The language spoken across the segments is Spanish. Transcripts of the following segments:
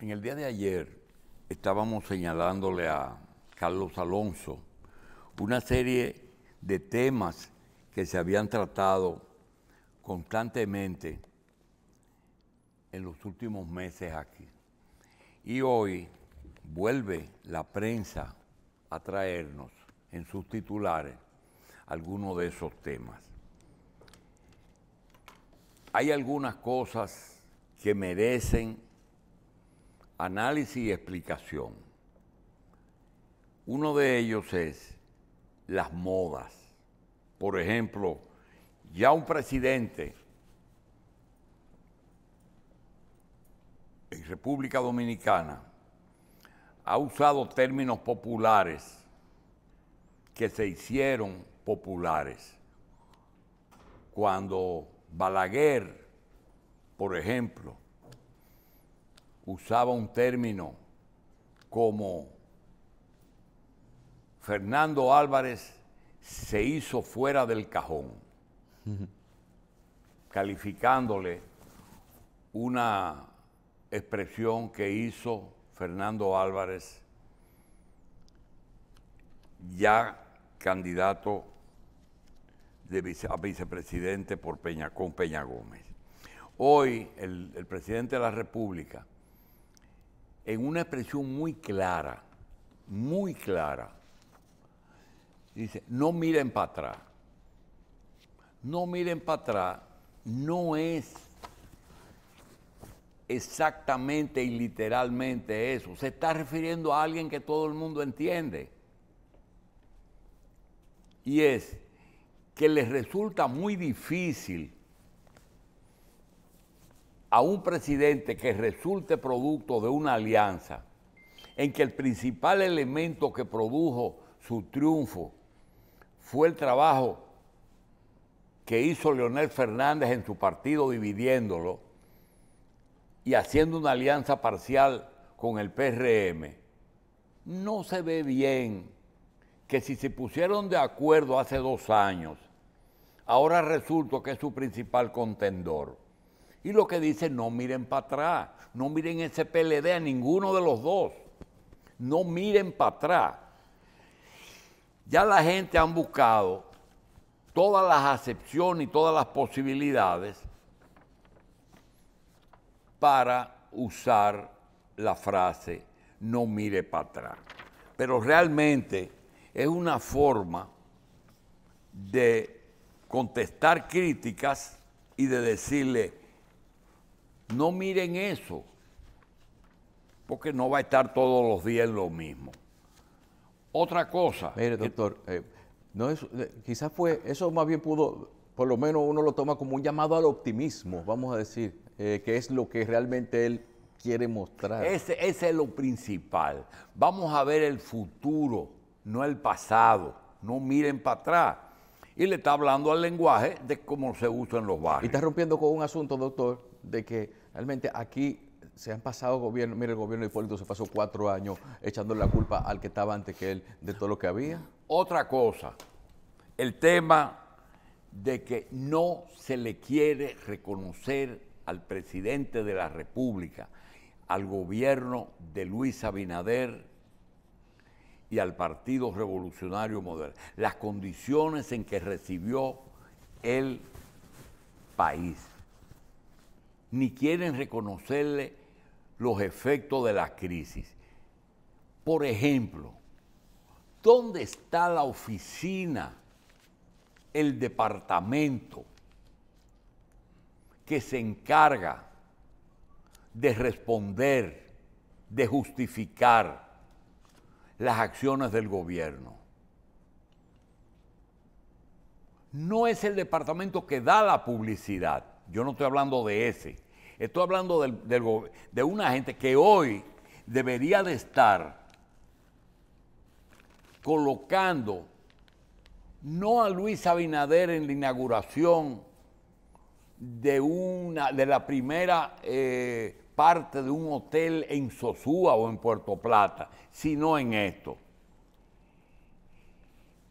En el día de ayer estábamos señalándole a Carlos Alonso una serie de temas que se habían tratado constantemente en los últimos meses aquí. Y hoy vuelve la prensa a traernos en sus titulares algunos de esos temas. Hay algunas cosas que merecen análisis y explicación. Uno de ellos es las modas. Por ejemplo, ya un presidente en República Dominicana ha usado términos populares que se hicieron populares. Cuando Balaguer, por ejemplo, usaba un término como Fernando Álvarez se hizo fuera del cajón, calificándole una expresión que hizo Fernando Álvarez, ya candidato a vicepresidente por Peña, con Peña Gómez. Hoy el presidente de la República en una expresión muy clara, muy clara. Dice, no miren para atrás. No miren para atrás no es exactamente y literalmente eso. Se está refiriendo a alguien que todo el mundo entiende. Y es que les resulta muy difícil a un presidente que resulte producto de una alianza en que el principal elemento que produjo su triunfo fue el trabajo que hizo Leonel Fernández en su partido dividiéndolo y haciendo una alianza parcial con el PRM, no se ve bien que si se pusieron de acuerdo hace dos años, ahora resulta que es su principal contendor. Y lo que dice, no miren para atrás, no miren ese PLD a ninguno de los dos, no miren para atrás. Ya la gente ha buscado todas las acepciones y todas las posibilidades para usar la frase no mire para atrás. Pero realmente es una forma de contestar críticas y de decirle, no miren eso, porque no va a estar todos los días lo mismo. Otra cosa. Mire, eh, doctor, eh, no es, eh, quizás fue, eso más bien pudo, por lo menos uno lo toma como un llamado al optimismo, vamos a decir, que es lo que realmente él quiere mostrar. Ese, ese es lo principal. Vamos a ver el futuro, no el pasado. No miren para atrás y le está hablando al lenguaje de cómo se usa en los barrios. Y está rompiendo con un asunto, doctor, de que Realmente aquí se han pasado gobierno mire el gobierno de Hipólito se pasó cuatro años echando la culpa al que estaba antes que él de todo lo que había. Otra cosa, el tema de que no se le quiere reconocer al presidente de la República, al gobierno de Luis Abinader y al Partido Revolucionario Moderno, las condiciones en que recibió el país ni quieren reconocerle los efectos de la crisis. Por ejemplo, ¿dónde está la oficina, el departamento que se encarga de responder, de justificar las acciones del gobierno? No es el departamento que da la publicidad yo no estoy hablando de ese. Estoy hablando de una gente que hoy debería de estar colocando no a Luis Abinader en la inauguración de, una, de la primera eh, parte de un hotel en Sosúa o en Puerto Plata, sino en esto.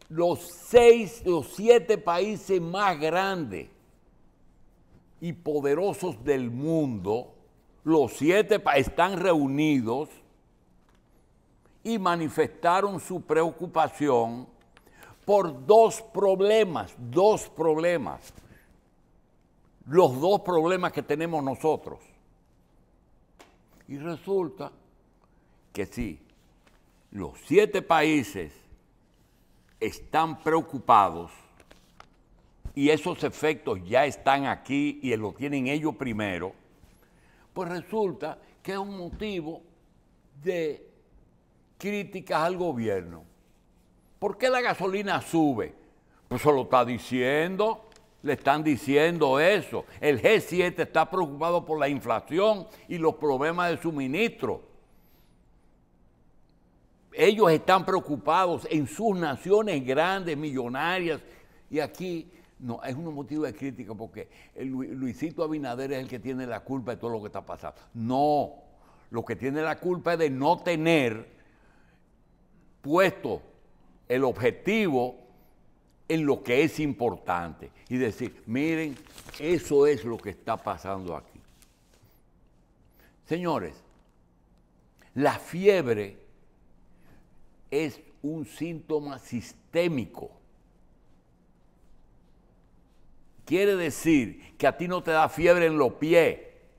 Los seis, los siete países más grandes y poderosos del mundo, los siete están reunidos y manifestaron su preocupación por dos problemas, dos problemas, los dos problemas que tenemos nosotros. Y resulta que sí, los siete países están preocupados y esos efectos ya están aquí y lo tienen ellos primero, pues resulta que es un motivo de críticas al gobierno. ¿Por qué la gasolina sube? Pues se lo está diciendo, le están diciendo eso. El G7 está preocupado por la inflación y los problemas de suministro. Ellos están preocupados en sus naciones grandes, millonarias, y aquí no, es un motivo de crítica porque Luisito Abinader es el que tiene la culpa de todo lo que está pasando. No, lo que tiene la culpa es de no tener puesto el objetivo en lo que es importante y decir, miren, eso es lo que está pasando aquí. Señores, la fiebre es un síntoma sistémico Quiere decir que a ti no te da fiebre en los pies.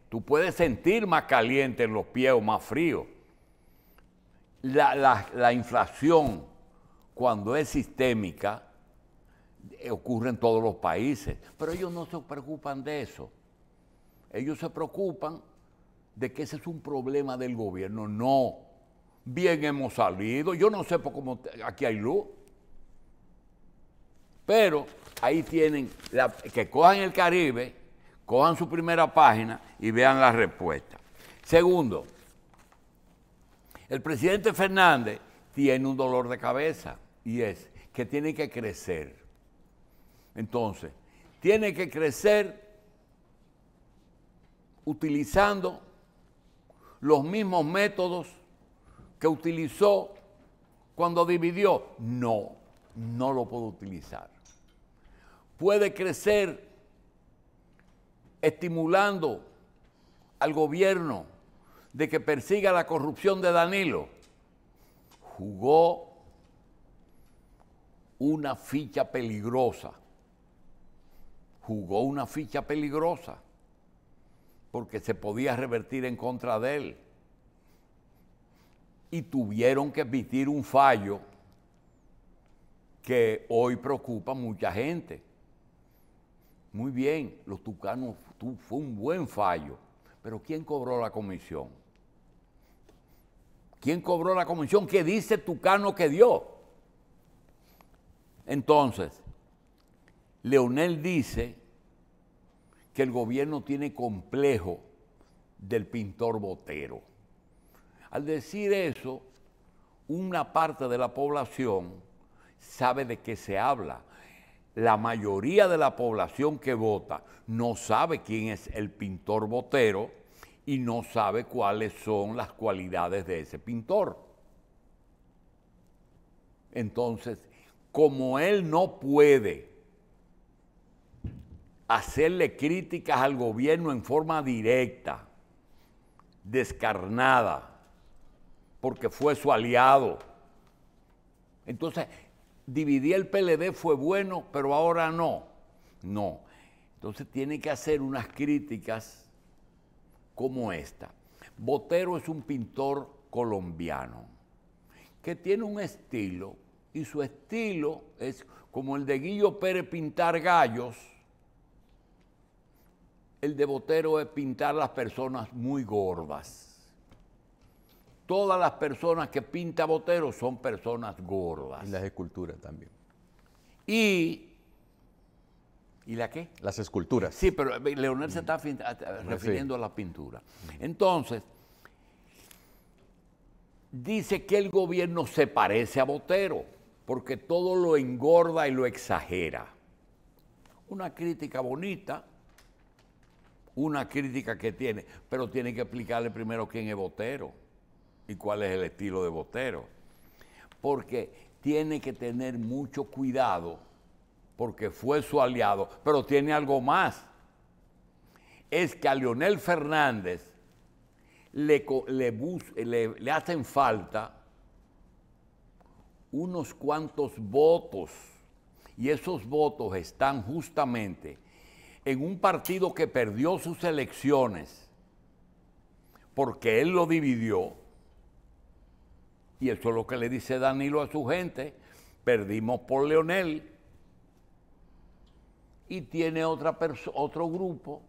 Tú puedes sentir más caliente en los pies o más frío. La, inflación, cuando es sistémica, ocurre en todos los países, pero ellos no se preocupan de eso. Ellos se preocupan de que ese es un problema del gobierno. No. Bien hemos salido. Yo no sé por cómo aquí hay luz. Pero ahí tienen, que cojan el Caribe, cojan su primera página y vean la respuesta. Segundo, el presidente Fernández tiene un dolor de cabeza y es que tiene que crecer. Entonces, tiene que crecer utilizando los mismos métodos que utilizó cuando dividió. No, no lo puedo utilizar puede crecer estimulando al gobierno de que persiga la corrupción de Danilo, jugó una ficha peligrosa. Jugó una ficha peligrosa porque se podía revertir en contra de él. Y tuvieron que emitir un fallo que hoy preocupa a mucha gente. Muy bien, los tucanos fue un buen fallo, pero ¿quién cobró la comisión? ¿Quién cobró la comisión ¿Qué dice Tucano que dio? Entonces, Leonel dice que el gobierno tiene complejo del pintor Botero. Al decir eso, una parte de la población sabe de qué se habla, la mayoría de la población que vota no sabe quién es el pintor botero y no sabe cuáles son las cualidades de ese pintor. Entonces, como él no puede hacerle críticas al gobierno en forma directa, descarnada, porque fue su aliado, entonces dividir el PLD fue bueno, pero ahora no. No. Entonces tiene que hacer unas críticas como esta. Botero es un pintor colombiano que tiene un estilo y su estilo es como el de Guillo Pérez pintar gallos, el de Botero es pintar las personas muy gordas todas las personas que pinta Botero son personas gordas. Y las esculturas también. Y ¿Y la qué? Las esculturas. Sí, pero eh, Leonel se está refiriendo a la pintura. Entonces, dice que el gobierno se parece a Botero, porque todo lo engorda y lo exagera. Una crítica bonita, una crítica que tiene, pero tiene que explicarle primero quién es Botero y cuál es el estilo de Botero. Porque tiene que tener mucho cuidado, porque fue su aliado, pero tiene algo más. Es que a Leonel Fernández le, le hacen falta unos cuantos votos, y esos votos están justamente en un partido que perdió sus elecciones, porque él lo dividió, y eso es lo que le dice Danilo a su gente. Perdimos por Leonel. Y tiene otro grupo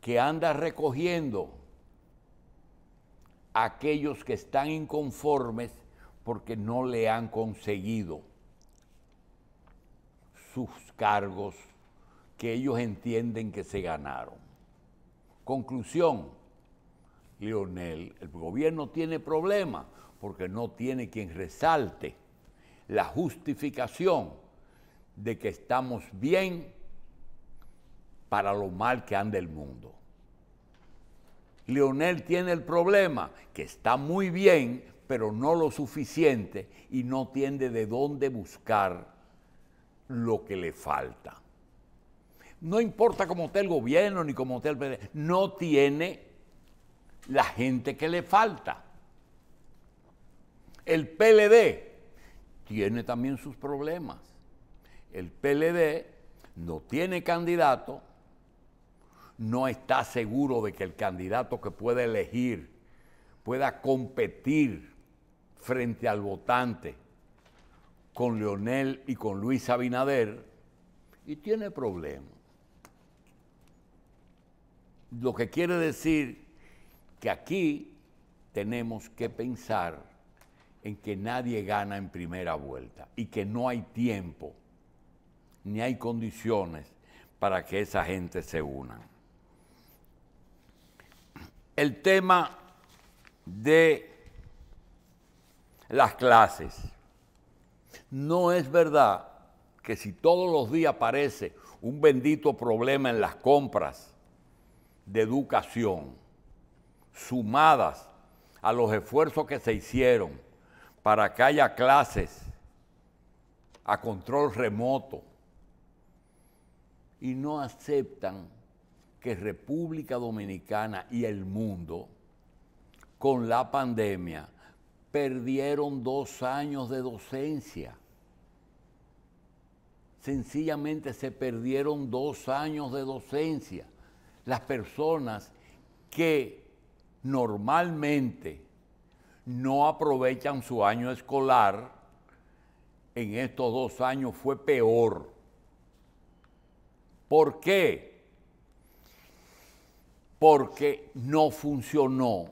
que anda recogiendo a aquellos que están inconformes porque no le han conseguido sus cargos que ellos entienden que se ganaron. Conclusión, Leonel, el gobierno tiene problemas porque no tiene quien resalte la justificación de que estamos bien para lo mal que anda el mundo. Leonel tiene el problema que está muy bien, pero no lo suficiente y no tiene de dónde buscar lo que le falta. No importa cómo esté el gobierno ni cómo esté el... No tiene la gente que le falta. El PLD tiene también sus problemas. El PLD no tiene candidato, no está seguro de que el candidato que pueda elegir pueda competir frente al votante con Leonel y con Luis Abinader y tiene problemas. Lo que quiere decir que aquí tenemos que pensar en que nadie gana en primera vuelta y que no hay tiempo ni hay condiciones para que esa gente se una. El tema de las clases. No es verdad que si todos los días aparece un bendito problema en las compras de educación, sumadas a los esfuerzos que se hicieron para que haya clases a control remoto y no aceptan que República Dominicana y el mundo con la pandemia perdieron dos años de docencia. Sencillamente se perdieron dos años de docencia. Las personas que normalmente no aprovechan su año escolar, en estos dos años fue peor. ¿Por qué? Porque no funcionó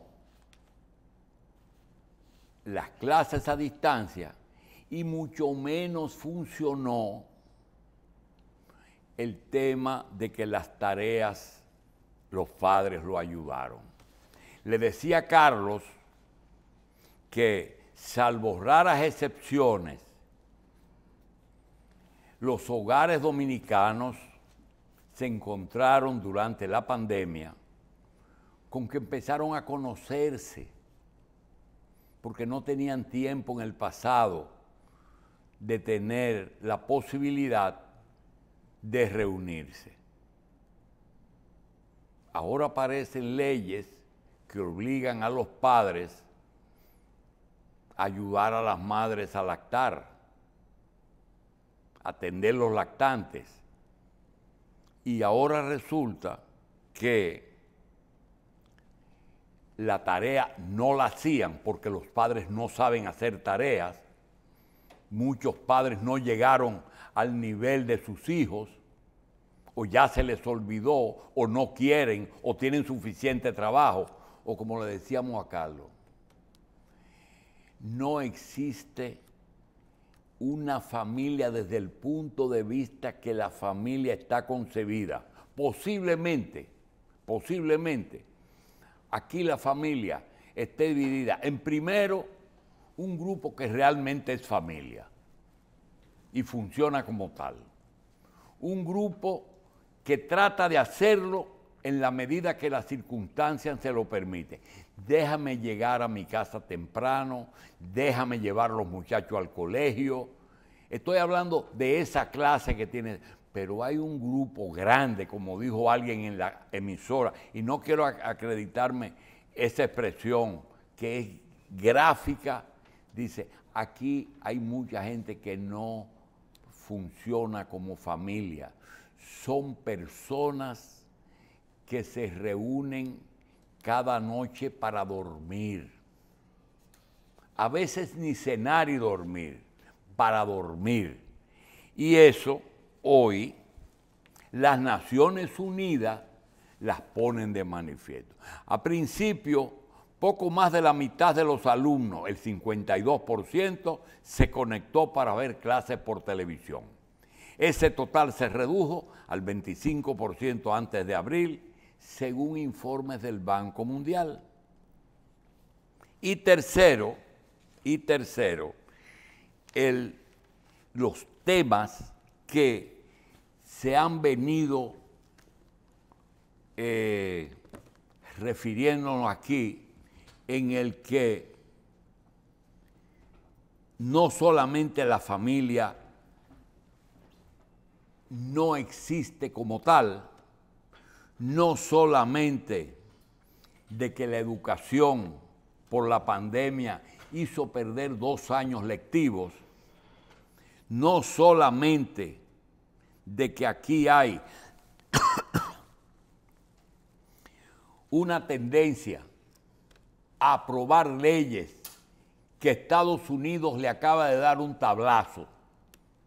las clases a distancia y mucho menos funcionó el tema de que las tareas los padres lo ayudaron. Le decía Carlos que, salvo raras excepciones, los hogares dominicanos se encontraron durante la pandemia con que empezaron a conocerse, porque no tenían tiempo en el pasado de tener la posibilidad de reunirse. Ahora aparecen leyes que obligan a los padres ayudar a las madres a lactar, atender los lactantes. Y ahora resulta que la tarea no la hacían porque los padres no saben hacer tareas, muchos padres no llegaron al nivel de sus hijos, o ya se les olvidó, o no quieren, o tienen suficiente trabajo, o como le decíamos a Carlos, no existe una familia desde el punto de vista que la familia está concebida. Posiblemente, posiblemente, aquí la familia esté dividida en primero un grupo que realmente es familia y funciona como tal. Un grupo que trata de hacerlo en la medida que las circunstancias se lo permiten déjame llegar a mi casa temprano, déjame llevar a los muchachos al colegio. Estoy hablando de esa clase que tiene, pero hay un grupo grande, como dijo alguien en la emisora, y no quiero acreditarme esa expresión que es gráfica, dice, aquí hay mucha gente que no funciona como familia, son personas que se reúnen cada noche para dormir. A veces ni cenar y dormir, para dormir. Y eso hoy las Naciones Unidas las ponen de manifiesto. A principio, poco más de la mitad de los alumnos, el 52%, se conectó para ver clases por televisión. Ese total se redujo al 25% antes de abril según informes del Banco Mundial. Y tercero, y tercero, los temas que se han venido eh, refiriéndonos aquí, en el que no solamente la familia no existe como tal, no solamente de que la educación por la pandemia hizo perder dos años lectivos, no solamente de que aquí hay una tendencia a aprobar leyes que Estados Unidos le acaba de dar un tablazo,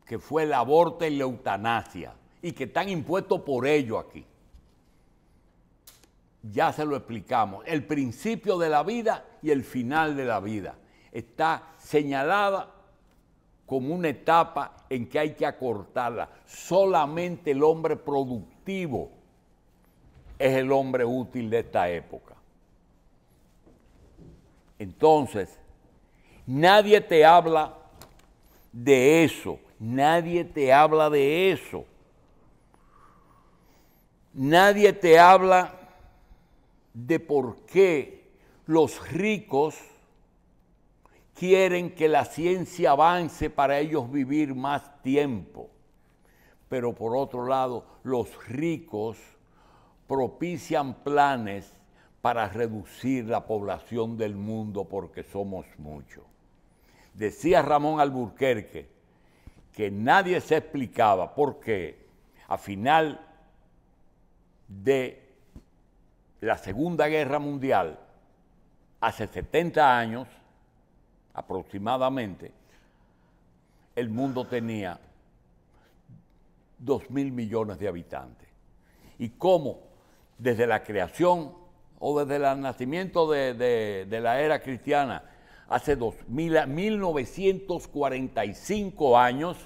que fue el aborto y la eutanasia, y que están impuestos por ello aquí ya se lo explicamos, el principio de la vida y el final de la vida. Está señalada como una etapa en que hay que acortarla. Solamente el hombre productivo es el hombre útil de esta época. Entonces, nadie te habla de eso, nadie te habla de eso. Nadie te habla de por qué los ricos quieren que la ciencia avance para ellos vivir más tiempo. Pero por otro lado, los ricos propician planes para reducir la población del mundo porque somos muchos. Decía Ramón Alburquerque que nadie se explicaba por qué a final de la Segunda Guerra Mundial, hace 70 años aproximadamente, el mundo tenía 2 mil millones de habitantes. Y cómo desde la creación o desde el nacimiento de, la era cristiana, hace 1945 años,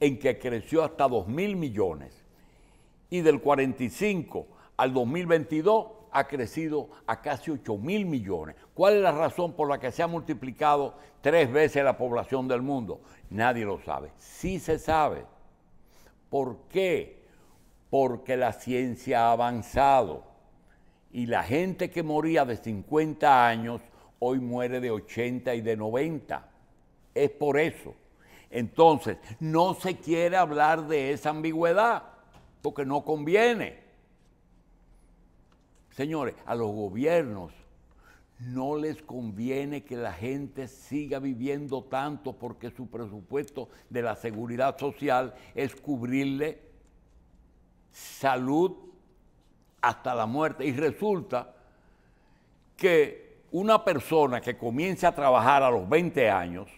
en que creció hasta 2.000 mil millones. Y del 45 al 2022 ha crecido a casi 8 mil millones. ¿Cuál es la razón por la que se ha multiplicado tres veces la población del mundo? Nadie lo sabe. Sí se sabe. ¿Por qué? Porque la ciencia ha avanzado y la gente que moría de 50 años hoy muere de 80 y de 90. Es por eso. Entonces, no se quiere hablar de esa ambigüedad porque no conviene. Señores, a los gobiernos no les conviene que la gente siga viviendo tanto porque su presupuesto de la seguridad social es cubrirle salud hasta la muerte. Y resulta que una persona que comienza a trabajar a los 20 años,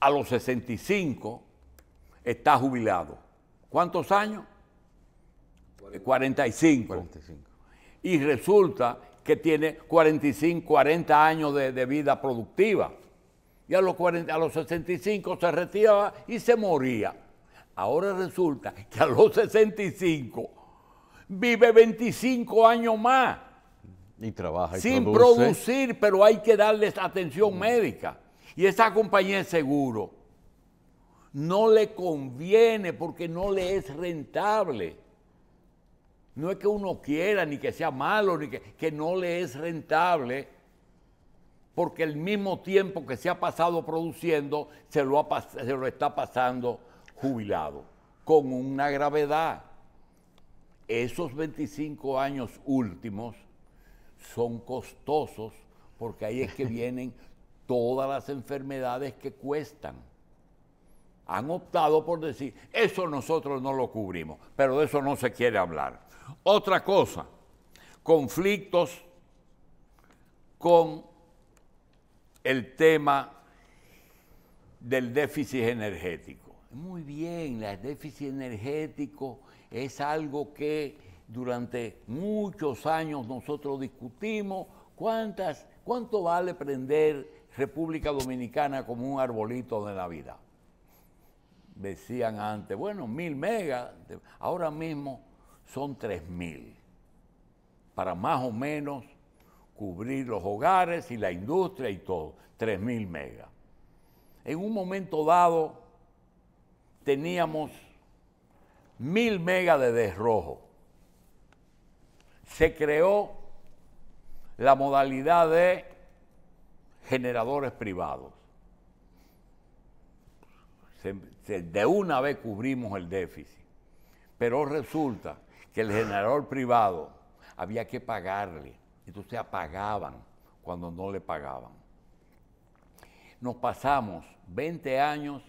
a los 65, está jubilado. ¿Cuántos años? 45. 45 y resulta que tiene 45, 40 años de, vida productiva. Y a los, a los 65 se retiraba y se moría. Ahora resulta que a los 65 vive 25 años más. Y trabaja y Sin producir, pero hay que darles atención mm. médica. Y esa compañía de seguro no le conviene porque no le es rentable. No es que uno quiera, ni que sea malo, ni que, que no le es rentable, porque el mismo tiempo que se ha pasado produciendo, se lo, se lo está pasando jubilado, con una gravedad. Esos 25 años últimos son costosos porque ahí es que vienen todas las enfermedades que cuestan. Han optado por decir, eso nosotros no lo cubrimos, pero de eso no se quiere hablar. Otra cosa, conflictos con el tema del déficit energético. Muy bien, el déficit energético es algo que durante muchos años nosotros discutimos cuántas, cuánto vale prender República Dominicana como un arbolito de Navidad. Decían antes, bueno, mil megas, ahora mismo son 3.000, para más o menos cubrir los hogares y la industria y todo, 3.000 megas. En un momento dado teníamos 1.000 megas de desrojo. Se creó la modalidad de generadores privados. de una vez cubrimos el déficit. Pero resulta que el generador privado había que pagarle. Entonces apagaban cuando no le pagaban. Nos pasamos 20 años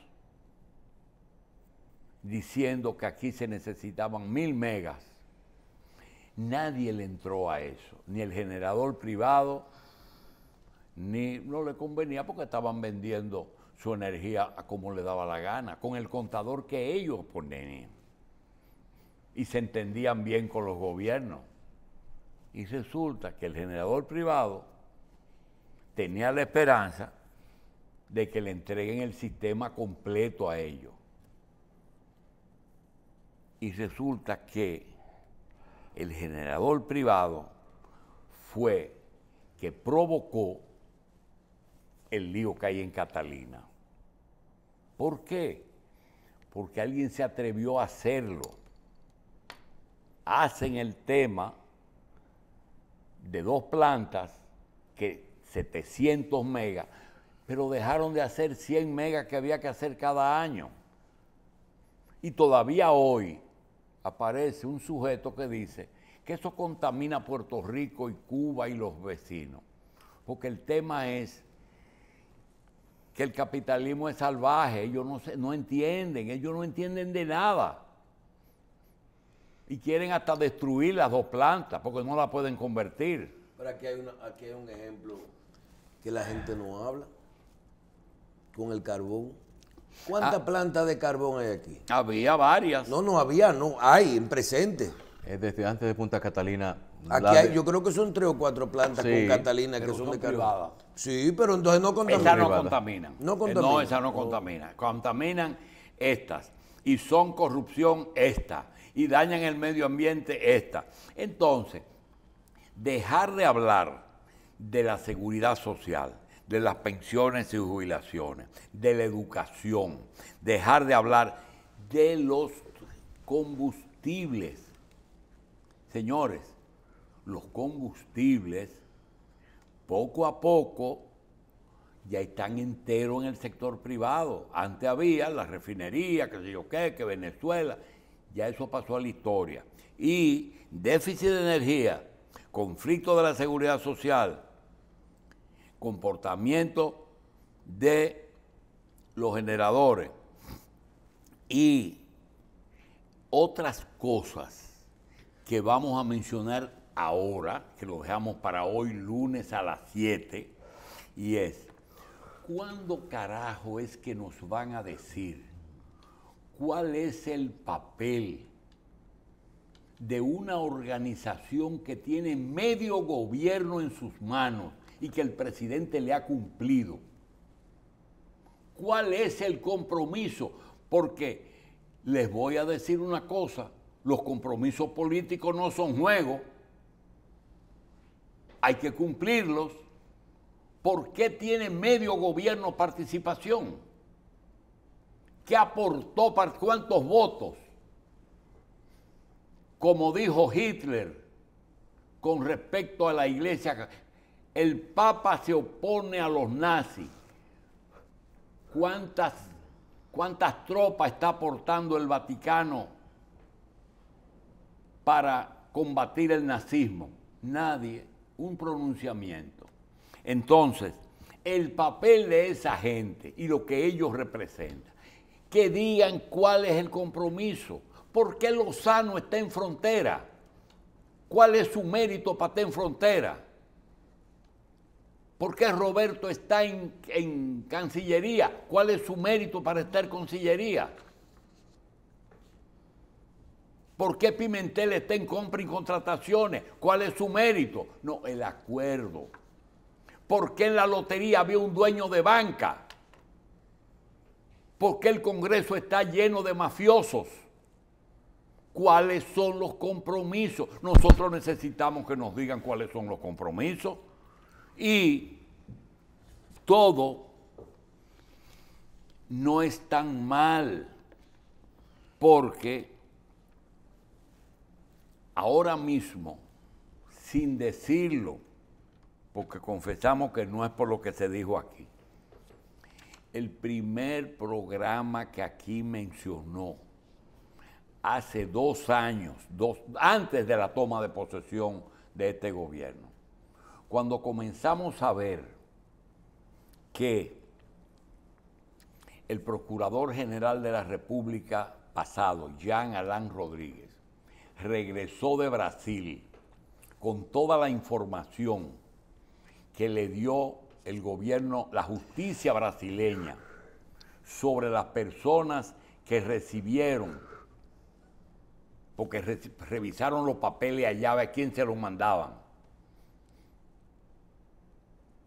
diciendo que aquí se necesitaban mil megas. Nadie le entró a eso, ni el generador privado, ni no le convenía porque estaban vendiendo su energía a como le daba la gana, con el contador que ellos ponían y se entendían bien con los gobiernos. Y resulta que el generador privado tenía la esperanza de que le entreguen el sistema completo a ellos. Y resulta que el generador privado fue que provocó el lío que hay en Catalina. ¿Por qué? Porque alguien se atrevió a hacerlo hacen el tema de dos plantas que 700 megas, pero dejaron de hacer 100 megas que había que hacer cada año. Y todavía hoy aparece un sujeto que dice que eso contamina Puerto Rico y Cuba y los vecinos. Porque el tema es que el capitalismo es salvaje, ellos no, se, no entienden, ellos no entienden de nada. Y quieren hasta destruir las dos plantas porque no las pueden convertir. Pero aquí hay, una, un ejemplo que la gente no habla con el carbón. ¿Cuántas ah. plantas de carbón hay aquí? Había varias. No, no había, no, hay en presente. es eh, Desde antes de Punta Catalina. Aquí hay, yo creo que son tres o cuatro plantas con Catalina que son, de carbón. Sí, pero entonces no contaminan. Esas no contaminan. No contaminan. Eh, no, esas no contaminan. Contaminan estas. Y son corrupción estas y dañan el medio ambiente esta. Entonces, dejar de hablar de la seguridad social, de las pensiones y jubilaciones, de la educación, dejar de hablar de los combustibles. Señores, los combustibles poco a poco ya están enteros en el sector privado. Antes había la refinería, que sé yo qué, que Venezuela. Ya eso pasó a la historia. Y déficit de energía, conflicto de la seguridad social, comportamiento de los generadores y otras cosas que vamos a mencionar ahora, que lo dejamos para hoy lunes a las 7, y es, ¿cuándo carajo es que nos van a decir cuál es el papel de una organización que tiene medio gobierno en sus manos y que el presidente le ha cumplido. ¿Cuál es el compromiso? Porque les voy a decir una cosa, los compromisos políticos no son juegos, hay que cumplirlos. ¿Por qué tiene medio gobierno participación? ¿Qué aportó para cuántos votos? Como dijo Hitler con respecto a la iglesia, el Papa se opone a los nazis. ¿Cuántas, cuántas tropas está aportando el Vaticano para combatir el nazismo? Nadie, un pronunciamiento. Entonces, el papel de esa gente y lo que ellos representan que digan cuál es el compromiso, por qué Lozano está en frontera, cuál es su mérito para estar en frontera, por qué Roberto está en, Cancillería, cuál es su mérito para estar en Cancillería. ¿Por qué Pimentel está en compra y contrataciones? ¿Cuál es su mérito? No, el acuerdo. ¿Por qué en la lotería había un dueño de banca? porque el Congreso está lleno de mafiosos. ¿Cuáles son los compromisos? Nosotros necesitamos que nos digan cuáles son los compromisos. Y todo no es tan mal, porque ahora mismo, sin decirlo, porque confesamos que no es por lo que se dijo aquí, el primer programa que aquí mencionó hace dos años, antes de la toma de posesión de este gobierno, cuando comenzamos a ver que el Procurador General de la República pasado, Jean Alain Rodríguez, regresó de Brasil con toda la información que le dio el gobierno, la justicia brasileña sobre las personas que recibieron, porque revisaron los papeles allá, a quién se los mandaban.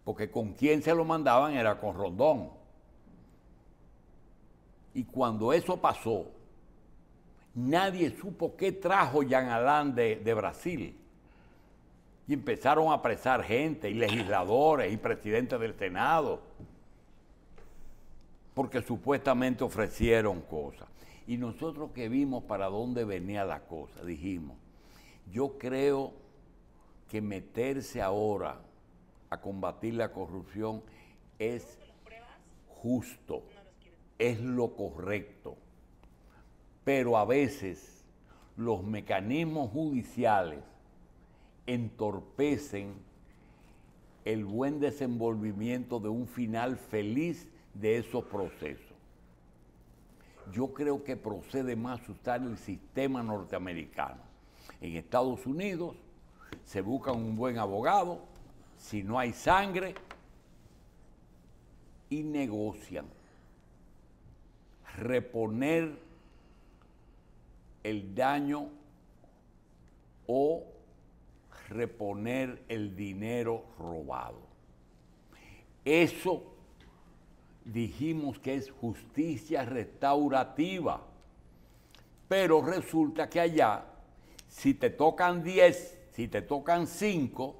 Porque con quién se los mandaban era con Rondón. Y cuando eso pasó, nadie supo qué trajo Jean Alain de Brasil empezaron a apresar gente y legisladores y presidentes del Senado, porque supuestamente ofrecieron cosas. Y nosotros que vimos para dónde venía la cosa, dijimos, yo creo que meterse ahora a combatir la corrupción es justo, es lo correcto. Pero a veces los mecanismos judiciales entorpecen el buen desenvolvimiento de un final feliz de esos procesos. Yo creo que procede más usar el sistema norteamericano. En Estados Unidos se busca un buen abogado, si no hay sangre, y negocian reponer el daño o reponer el dinero robado. Eso dijimos que es justicia restaurativa. Pero resulta que allá, si te tocan 10, si te tocan 5,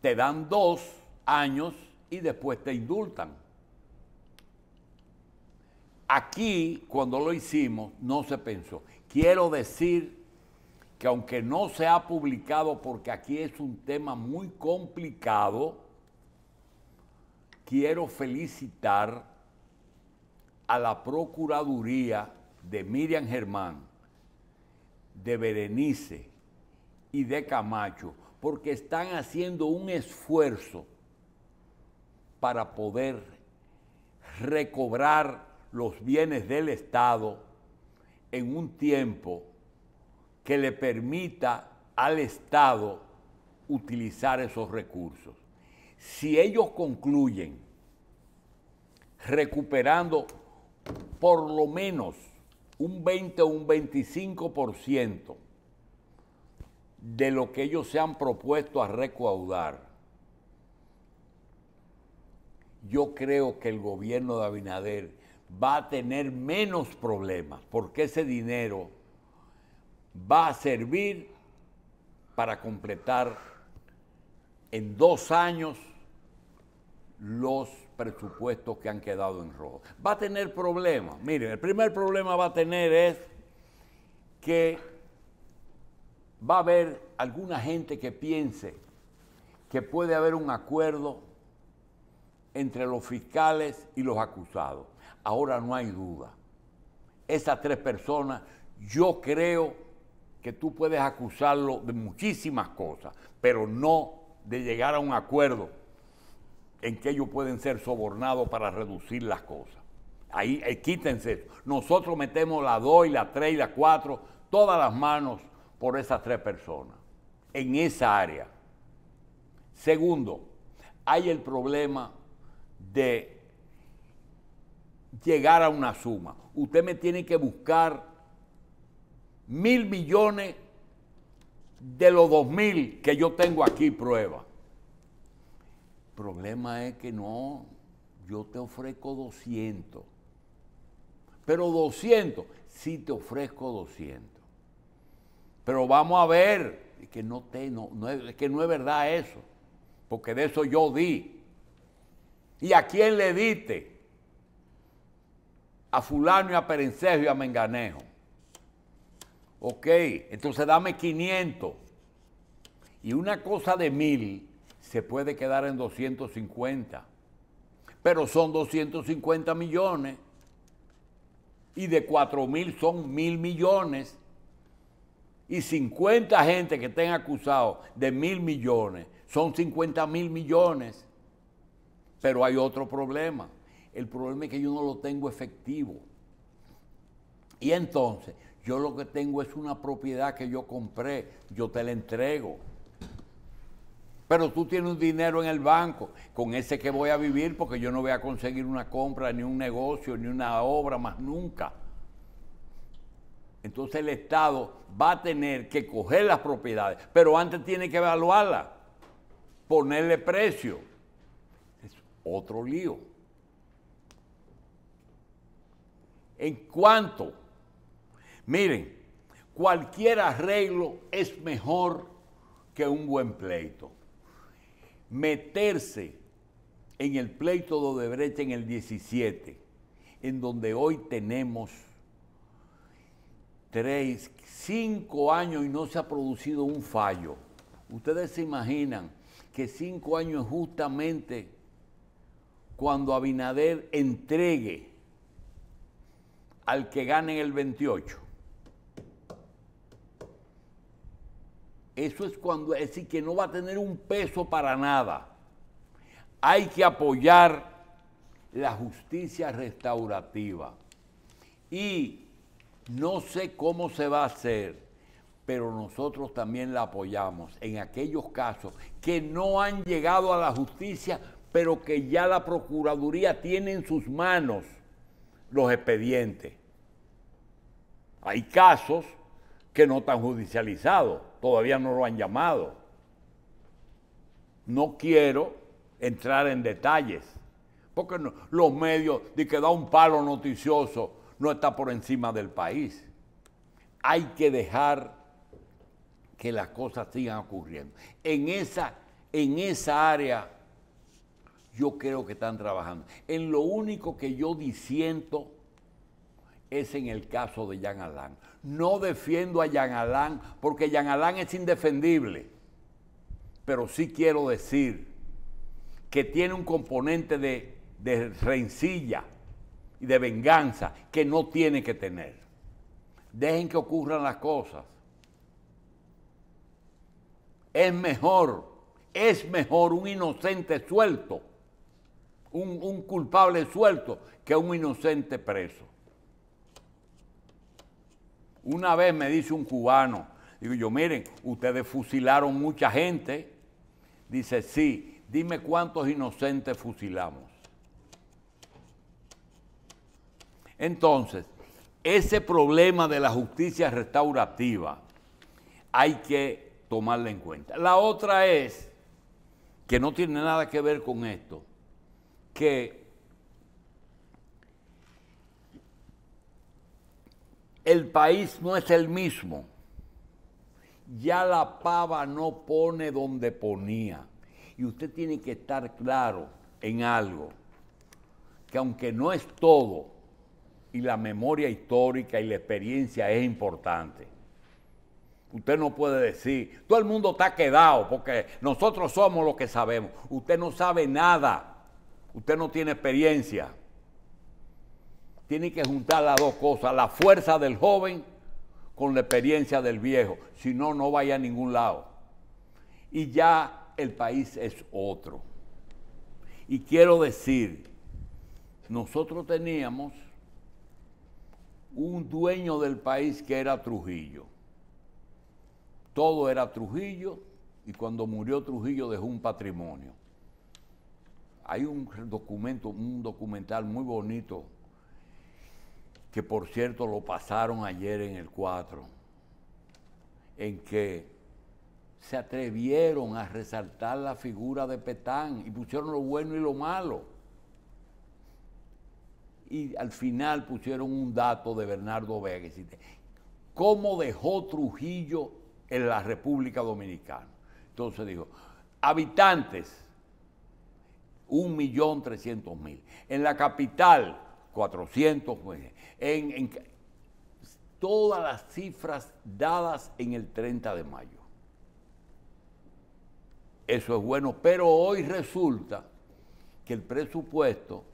te dan 2 años y después te indultan. Aquí, cuando lo hicimos, no se pensó. Quiero decir que aunque no se ha publicado, porque aquí es un tema muy complicado, quiero felicitar a la Procuraduría de Miriam Germán, de Berenice y de Camacho, porque están haciendo un esfuerzo para poder recobrar los bienes del Estado en un tiempo que le permita al Estado utilizar esos recursos. Si ellos concluyen recuperando por lo menos un 20 o un 25% de lo que ellos se han propuesto a recaudar, yo creo que el gobierno de Abinader va a tener menos problemas porque ese dinero va a servir para completar en dos años los presupuestos que han quedado en rojo. Va a tener problemas. Miren, el primer problema va a tener es que va a haber alguna gente que piense que puede haber un acuerdo entre los fiscales y los acusados. Ahora no hay duda. Esas tres personas, yo creo que tú puedes acusarlo de muchísimas cosas, pero no de llegar a un acuerdo en que ellos pueden ser sobornados para reducir las cosas. Ahí eh, quítense Nosotros metemos la 2 y la 3 y la 4, todas las manos por esas tres personas, en esa área. Segundo, hay el problema de llegar a una suma. Usted me tiene que buscar mil millones de los dos mil que yo tengo aquí prueba. El problema es que no, yo te ofrezco 200. Pero 200, sí te ofrezco 200. Pero vamos a ver, que no, te, es, que no es verdad eso, porque de eso yo di. ¿Y a quién le diste? A fulano y a Perencejo y a Menganejo. Ok, entonces dame 500. Y una cosa de mil se puede quedar en 250. Pero son 250 millones. Y de 4 mil son mil millones. Y 50 gente que estén acusados de mil millones son 50 mil millones. Pero hay otro problema. El problema es que yo no lo tengo efectivo. Y entonces, yo lo que tengo es una propiedad que yo compré, yo te la entrego. Pero tú tienes un dinero en el banco, con ese que voy a vivir porque yo no voy a conseguir una compra, ni un negocio, ni una obra más nunca. Entonces el Estado va a tener que coger las propiedades, pero antes tiene que evaluarlas, ponerle precio. Es otro lío. ¿En cuánto? Miren, cualquier arreglo es mejor que un buen pleito. Meterse en el pleito de Odebrecht en el 17, en donde hoy tenemos tres, cinco años y no se ha producido un fallo. Ustedes se imaginan que cinco años es justamente cuando Abinader entregue al que gane el 28. Eso es cuando, es decir, que no va a tener un peso para nada. Hay que apoyar la justicia restaurativa. Y no sé cómo se va a hacer, pero nosotros también la apoyamos en aquellos casos que no han llegado a la justicia, pero que ya la Procuraduría tiene en sus manos los expedientes. Hay casos que no están judicializados todavía no lo han llamado. No quiero entrar en detalles, porque los medios de que da un palo noticioso no está por encima del país. Hay que dejar que las cosas sigan ocurriendo. En esa, en esa área yo creo que están trabajando. En lo único que yo disiento es en el caso de Jean Alain. No defiendo a Yan Alán porque Yan Alán es indefendible, pero sí quiero decir que tiene un componente de, rencilla y de venganza que no tiene que tener. Dejen que ocurran las cosas. Es mejor, es mejor un inocente suelto, un culpable suelto, que un inocente preso. Una vez me dice un cubano, digo yo, miren, ustedes fusilaron mucha gente. Dice, sí, dime cuántos inocentes fusilamos. Entonces, ese problema de la justicia restaurativa hay que tomarla en cuenta. La otra es, que no tiene nada que ver con esto, que el país no es el mismo. Ya la pava no pone donde ponía. Y usted tiene que estar claro en algo, que aunque no es todo, y la memoria histórica y la experiencia es importante. Usted no puede decir, todo el mundo está quedado porque nosotros somos los que sabemos. Usted no sabe nada, usted no tiene experiencia. Tiene que juntar las dos cosas, la fuerza del joven con la experiencia del viejo. Si no, no vaya a ningún lado. Y ya el país es otro. Y quiero decir, nosotros teníamos un dueño del país que era Trujillo. Todo era Trujillo y cuando murió Trujillo dejó un patrimonio. Hay un documento, un documental muy bonito que por cierto lo pasaron ayer en el 4, en que se atrevieron a resaltar la figura de Petán y pusieron lo bueno y lo malo. Y al final pusieron un dato de Bernardo Vega que dice, ¿cómo dejó Trujillo en la República Dominicana? Entonces dijo, habitantes, 1.300.000. En la capital, 400.000 en, todas las cifras dadas en el 30 de mayo. Eso es bueno, pero hoy resulta que el presupuesto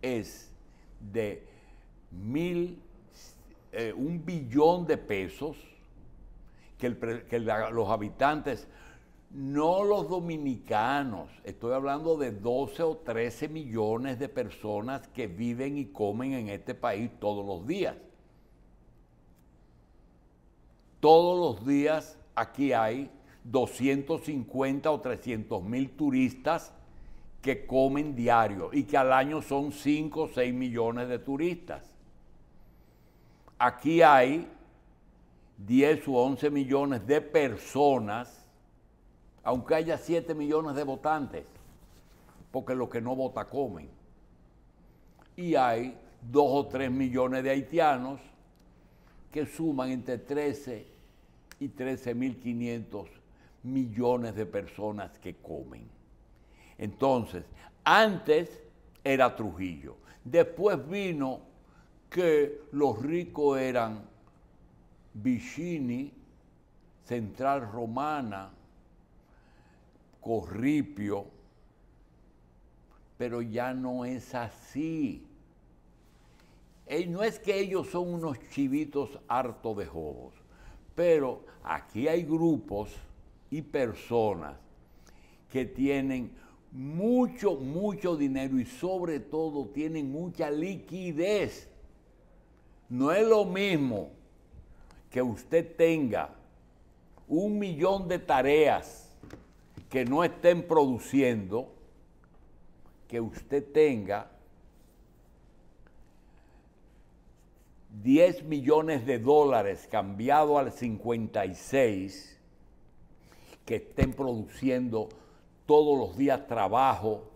es de mil, eh, un billón de pesos, que, los habitantes no los dominicanos, estoy hablando de 12 o 13 millones de personas que viven y comen en este país todos los días. Todos los días aquí hay 250 o 300 mil turistas que comen diario y que al año son 5 o 6 millones de turistas. Aquí hay 10 o 11 millones de personas aunque haya 7 millones de votantes, porque los que no vota comen. Y hay 2 o 3 millones de haitianos que suman entre 13 y 13.500 millones de personas que comen. Entonces, antes era Trujillo, después vino que los ricos eran Vicini, Central Romana, corripio, pero ya no es así. Eh, no es que ellos son unos chivitos hartos de jobos, pero aquí hay grupos y personas que tienen mucho, mucho dinero y sobre todo tienen mucha liquidez. No es lo mismo que usted tenga un millón de tareas que no estén produciendo, que usted tenga 10 millones de dólares cambiado al 56, que estén produciendo todos los días trabajo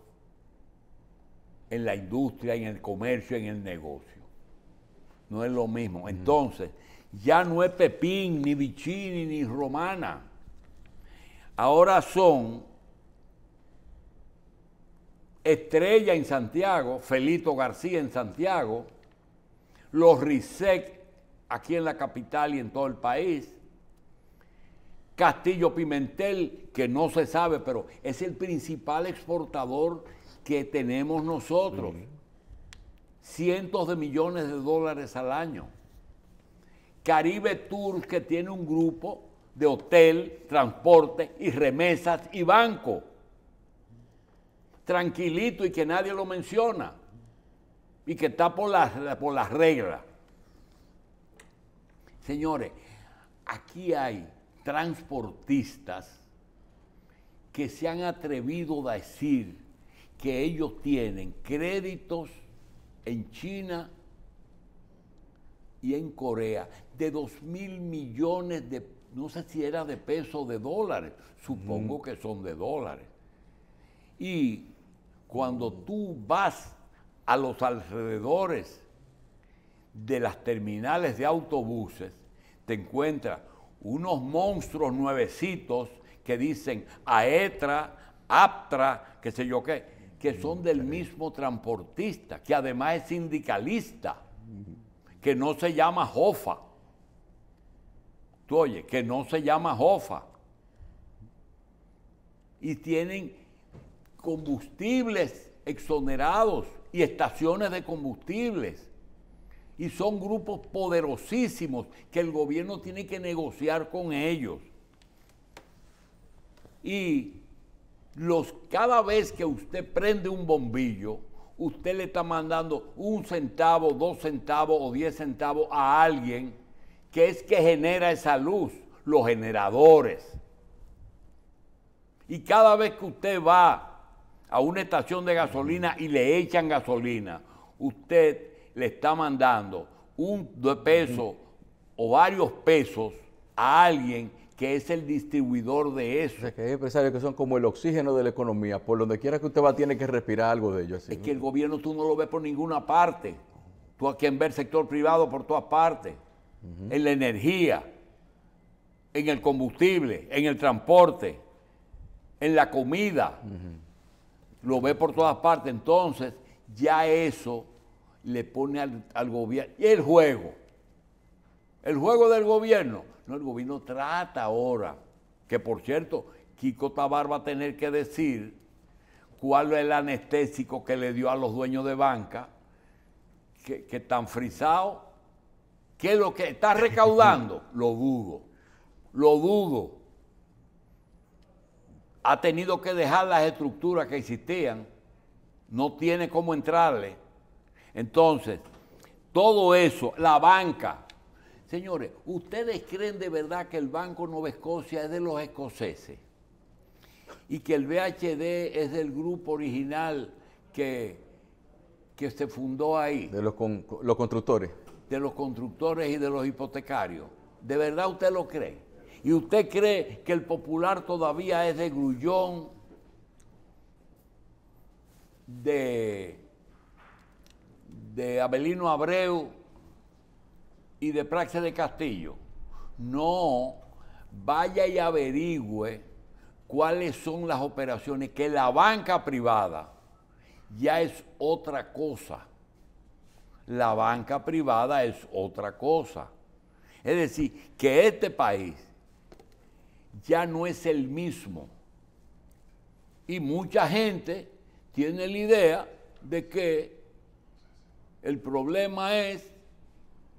en la industria, en el comercio, en el negocio. No es lo mismo. Entonces, ya no es Pepín, ni Vicini, ni Romana ahora son Estrella en Santiago, Felito García en Santiago, los RISEC aquí en la capital y en todo el país, Castillo Pimentel, que no se sabe, pero es el principal exportador que tenemos nosotros. Cientos de millones de dólares al año. Caribe Tour que tiene un grupo de hotel, transporte y remesas y banco. Tranquilito y que nadie lo menciona. Y que está por las, por reglas. Señores, aquí hay transportistas que se han atrevido a decir que ellos tienen créditos en China y en Corea de 2 mil millones de no sé si era de peso o de dólares, supongo que son de dólares. Y cuando tú vas a los alrededores de las terminales de autobuses, te encuentras unos monstruos nuevecitos que dicen AETRA, APTRA, qué sé yo qué, que son del mismo transportista, que además es sindicalista, que no se llama JOFA oye, que no se llama Jofa. Y tienen combustibles exonerados y estaciones de combustibles. Y son grupos poderosísimos que el gobierno tiene que negociar con ellos. Y los, cada vez que usted prende un bombillo, usted le está mandando un centavo, dos centavos o diez centavos a alguien es que genera esa luz? Los generadores. Y cada vez que usted va a una estación de gasolina y le echan gasolina, usted le está mandando un peso o varios pesos a alguien que es el distribuidor de eso. que hay empresarios que son como el oxígeno de la economía. Por donde quiera que usted va, tiene que respirar algo de ellos. Es que el gobierno tú no lo ves por ninguna parte. Tú a quien ver sector privado por todas partes en la energía, en el combustible, en el transporte, en la comida. Lo ve por todas partes. Entonces, ya eso le pone al, gobierno. Y el juego. El juego del gobierno. No, el gobierno trata ahora, que por cierto, Kiko Tabar va a tener que decir cuál es el anestésico que le dio a los dueños de banca, que, que tan frisado es lo que está recaudando, lo dudo, lo dudo. Ha tenido que dejar las estructuras que existían, no tiene cómo entrarle. Entonces, todo eso, la banca. Señores, ¿ustedes creen de verdad que el Banco Nueva Escocia es de los escoceses? Y que el BHD es del grupo original que, que se fundó ahí. De los, los constructores de los constructores y de los hipotecarios. ¿De verdad usted lo cree? ¿Y usted cree que el popular todavía es de grullón, de, de Abelino Abreu y de Praxis de Castillo? No, vaya y averigüe cuáles son las operaciones que la banca privada ya es otra cosa la banca privada es otra cosa. Es decir, que este país ya no es el mismo. Y mucha gente tiene la idea de que el problema es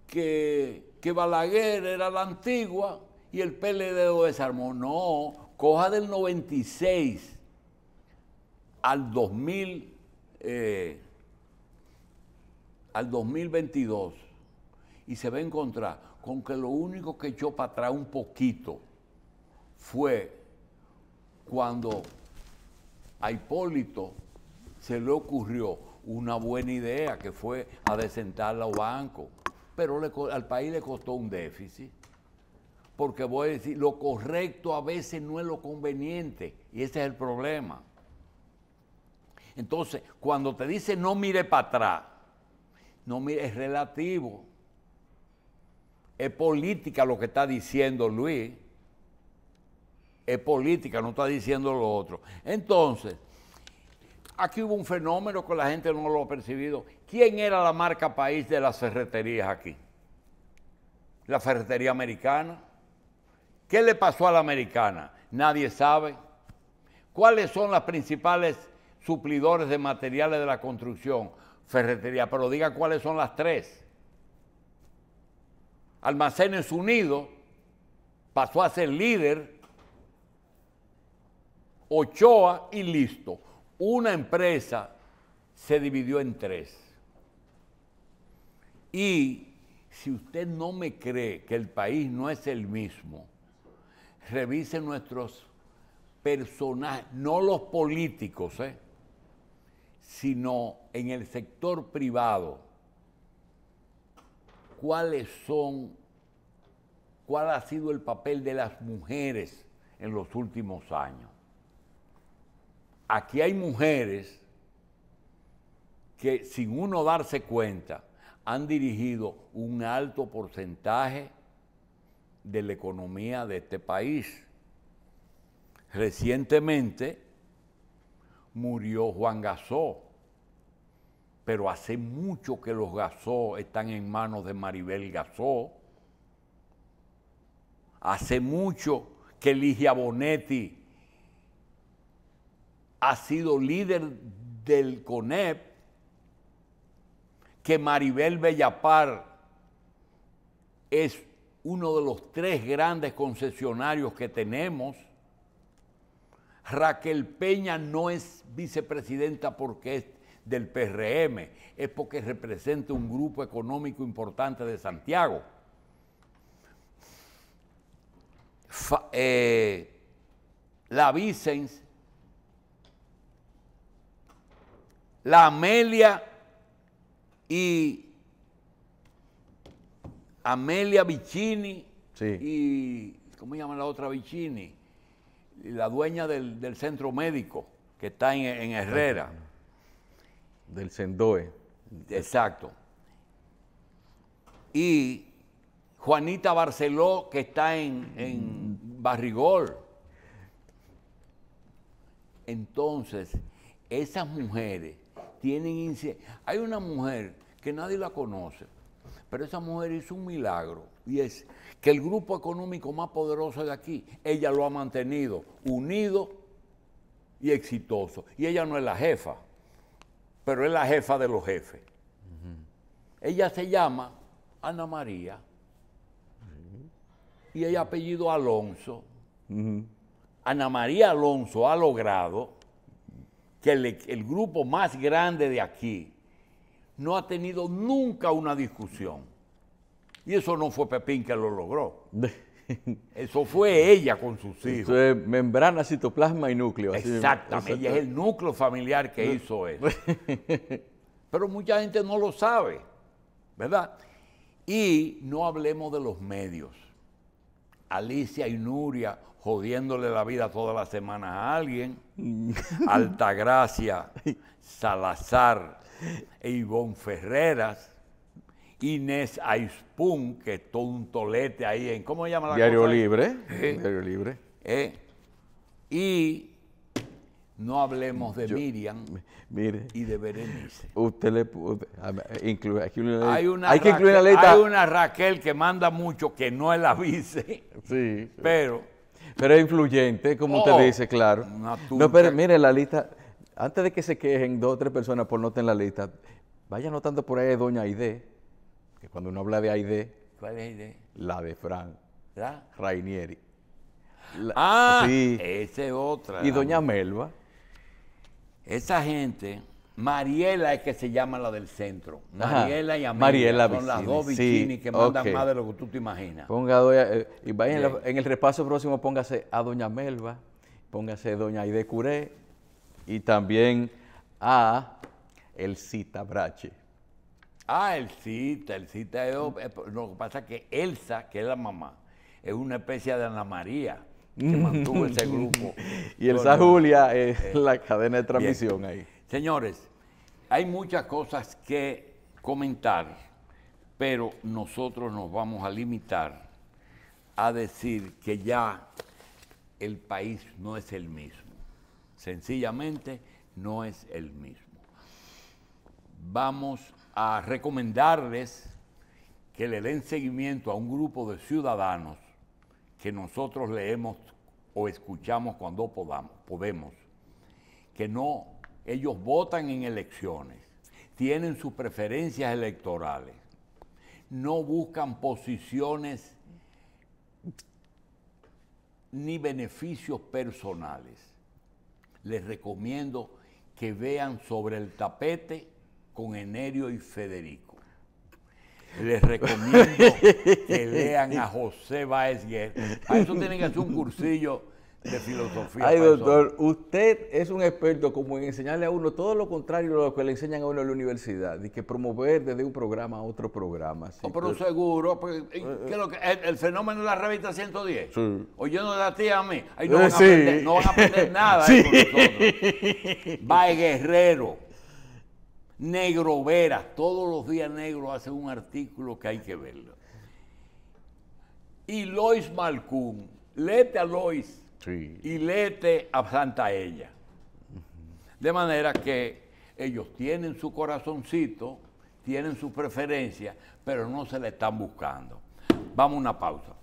que, que Balaguer era la antigua y el PLD lo desarmó. No, coja del 96 al 2000 al 2022 y se va a encontrar con que lo único que echó para atrás un poquito fue cuando a Hipólito se le ocurrió una buena idea que fue adecentar los banco pero al país le costó un déficit. Porque voy a decir, lo correcto a veces no es lo conveniente, y ese es el problema. Entonces, cuando te dice no mire para atrás, no, mire, es relativo. Es política lo que está diciendo Luis. Es política, no está diciendo lo otro. Entonces, aquí hubo un fenómeno que la gente no lo ha percibido. ¿Quién era la marca país de las ferreterías aquí? La ferretería americana. ¿Qué le pasó a la americana? Nadie sabe. ¿Cuáles son las principales suplidores de materiales de la construcción? ferretería, pero diga cuáles son las tres. Almacenes Unidos pasó a ser líder, Ochoa y listo. Una empresa se dividió en tres. Y si usted no me cree que el país no es el mismo, revise nuestros personajes, no los políticos, ¿eh? sino en el sector privado, cuáles son, cuál ha sido el papel de las mujeres en los últimos años. Aquí hay mujeres que sin uno darse cuenta han dirigido un alto porcentaje de la economía de este país. Recientemente, murió Juan Gasó. Pero hace mucho que los Gasó están en manos de Maribel Gasó. Hace mucho que Ligia Bonetti ha sido líder del CONEP, que Maribel Bellapar es uno de los tres grandes concesionarios que tenemos, Raquel Peña no es vicepresidenta porque es del PRM, es porque representa un grupo económico importante de Santiago. Eh, la Vicens, la Amelia y Amelia Vicini y ¿cómo se llama la otra Vicini? la dueña del, centro médico que está en, Herrera. Del Sendoe. Exacto. Y Juanita Barceló, que está en, en Barrigol. Entonces, esas mujeres tienen... Hay una mujer que nadie la conoce, pero esa mujer hizo un milagro y es que el grupo económico más poderoso de aquí, ella lo ha mantenido unido y exitoso. Y ella no es la jefa, pero es la jefa de los jefes. Ella se llama Ana María y ella apellido Alonso. Ana María Alonso ha logrado que el grupo más grande de aquí no ha tenido nunca una discusión y eso no fue Pepín que lo logró. Eso fue ella con sus hijos. Eso membrana, citoplasma y núcleo. Exactamente, y es el núcleo familiar que hizo eso. Pero mucha gente no lo sabe, ¿verdad? Y no hablemos de los medios. Alicia y Nuria jodiéndole la vida toda la semana a alguien. Altagracia, Salazar e Ivonne Ferreras Inés Aispun, que es todo un tolete ahí en, ¿cómo se llama la Diario Libre. Eh. Diario Libre. Eh. Y no hablemos de Miriam mire, y de Berenice. Usted le puede hay, que incluir la lista Hay una Raquel que manda mucho que no es la vice. Sí. Pero. Pero es influyente, como usted oh, dice, claro. No, pero mire, la lista. Antes de que se quejen dos o tres personas por no tener la lista, vaya notando por ahí a Doña Aide que cuando uno habla de Aide, ¿cuál es Aide? La de Fran. ¿La? Rainieri. ah, sí. esa es otra. Y doña Melva, Esa gente, Mariela es que se llama la del centro. Mariela y Amelia son las dos Vicini que mandan más de lo que tú te imaginas. Eh, y vaya en, el repaso próximo póngase a doña Melva, póngase doña Aide Curé y también a el Cita Brache. Ah, el cita, el cita eh, lo que pasa es que Elsa, que es la mamá, es una especie de Ana María que mantuvo ese grupo. y Elsa Julia es eh, la cadena de transmisión ahí. Señores, hay muchas cosas que comentar, pero nosotros nos vamos a limitar a decir que ya el país no es el mismo. Sencillamente no es el mismo. Vamos a recomendarles que le den seguimiento a un grupo de ciudadanos que nosotros leemos o escuchamos cuando podamos, podemos, que no, ellos votan en elecciones, tienen sus preferencias electorales, no buscan posiciones ni beneficios personales. Les recomiendo que vean sobre el tapete con Enerio y Federico. Les recomiendo que lean a José Baez Guerra. A eso tienen que hacer un cursillo de filosofía. Ay, doctor, usted es un experto como en enseñarle a uno todo lo contrario de lo que le enseñan a uno en la universidad, y que promover desde un programa a otro programa. Sí, por pero seguro, pues, eh, eh. el, fenómeno de la revista 110, Oye, oyendo de la tía a mí, ahí eh, no, van a aprender, nada. Va Guerrero Negro Vera, todos los días Negro hace un artículo que hay que verlo. Y Lois Malcún, lete a Lois y léete a Santa Ella. De manera que ellos tienen su corazoncito, tienen su preferencia, pero no se le están buscando. Vamos a una pausa.